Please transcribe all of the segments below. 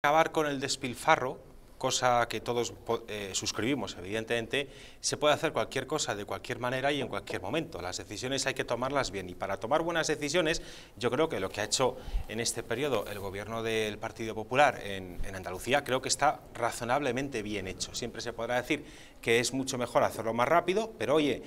acabar con el despilfarro, cosa que todos eh, suscribimos, evidentemente, se puede hacer cualquier cosa de cualquier manera y en cualquier momento. Las decisiones hay que tomarlas bien y para tomar buenas decisiones yo creo que lo que ha hecho en este periodo el gobierno del Partido Popular en, en Andalucía creo que está razonablemente bien hecho. Siempre se podrá decir que es mucho mejor hacerlo más rápido, pero oye,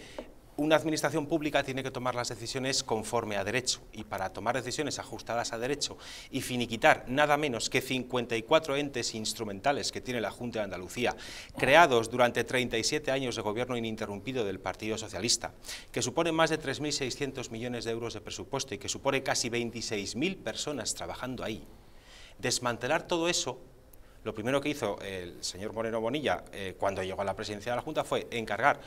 una administración pública tiene que tomar las decisiones conforme a derecho y para tomar decisiones ajustadas a derecho y finiquitar nada menos que 54 entes instrumentales que tiene la Junta de Andalucía, creados durante 37 años de gobierno ininterrumpido del Partido Socialista, que supone más de 3.600 millones de euros de presupuesto y que supone casi 26.000 personas trabajando ahí. Desmantelar todo eso lo primero que hizo el señor Moreno Bonilla eh, cuando llegó a la presidencia de la Junta fue encargar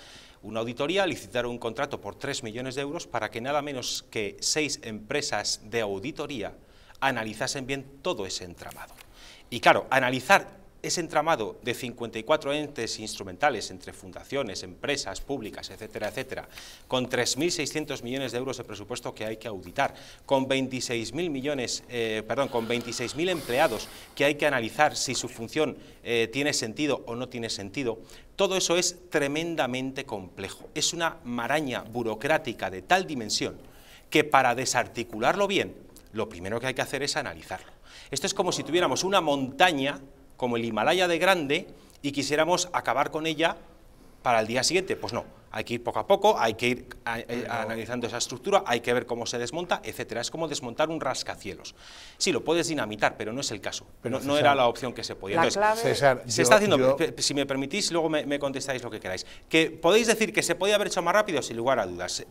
una auditoría, licitar un contrato por 3 millones de euros para que nada menos que seis empresas de auditoría analizasen bien todo ese entramado. Y claro, analizar ese entramado de 54 entes instrumentales entre fundaciones, empresas públicas, etcétera, etcétera, con 3.600 millones de euros de presupuesto que hay que auditar, con 26.000 millones, eh, perdón, con 26.000 empleados que hay que analizar si su función eh, tiene sentido o no tiene sentido, todo eso es tremendamente complejo. Es una maraña burocrática de tal dimensión que para desarticularlo bien, lo primero que hay que hacer es analizarlo. Esto es como si tuviéramos una montaña como el Himalaya de grande y quisiéramos acabar con ella para el día siguiente. Pues no, hay que ir poco a poco, hay que ir analizando esa estructura, hay que ver cómo se desmonta, etcétera. Es como desmontar un rascacielos. Sí, lo puedes dinamitar, pero no es el caso. no, era la opción que se podía. La clave... se está haciendo, si me permitís, luego me, me, contestáis lo que queráis. Que podéis decir que se podía haber hecho más rápido, sin lugar a dudas.